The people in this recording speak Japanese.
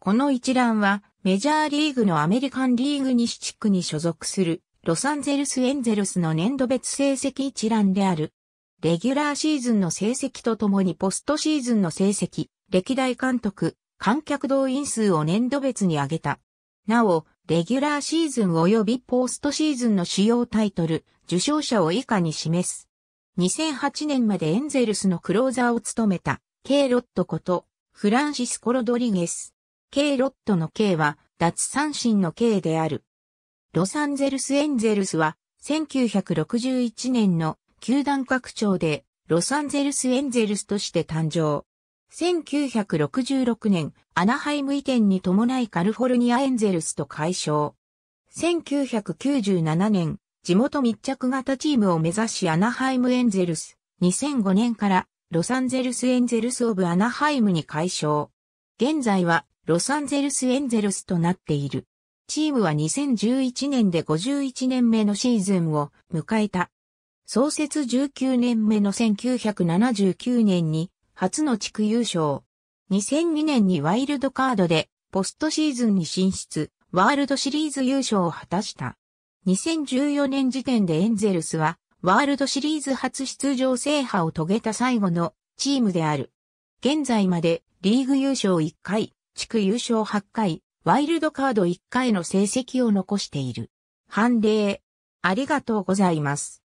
この一覧は、メジャーリーグのアメリカンリーグ西地区に所属する、ロサンゼルスエンゼルスの年度別成績一覧である。レギュラーシーズンの成績とともにポストシーズンの成績、歴代監督、観客動員数を年度別に上げた。なお、レギュラーシーズン及びポストシーズンの主要タイトル、受賞者を以下に示す。2008年までエンゼルスのクローザーを務めた、ケイロットこと、フランシスコ・ロドリゲス。K ロットの K は脱三振の K である。ロサンゼルスエンゼルスは1961年の球団拡張でロサンゼルスエンゼルスとして誕生。1966年、アナハイム移転に伴いカルフォルニアエンゼルスと解消。1997年、地元密着型チームを目指しアナハイムエンゼルス。2005年からロサンゼルスエンゼルスオブアナハイムに解消。現在はロサンゼルスエンゼルスとなっている。チームは2011年で51年目のシーズンを迎えた。創設19年目の1979年に初の地区優勝。2002年にワイルドカードでポストシーズンに進出、ワールドシリーズ優勝を果たした。2014年時点でエンゼルスはワールドシリーズ初出場制覇を遂げた最後のチームである。現在までリーグ優勝1回、地区優勝8回、ワイルドカード1回の成績を残している。判例、ありがとうございます。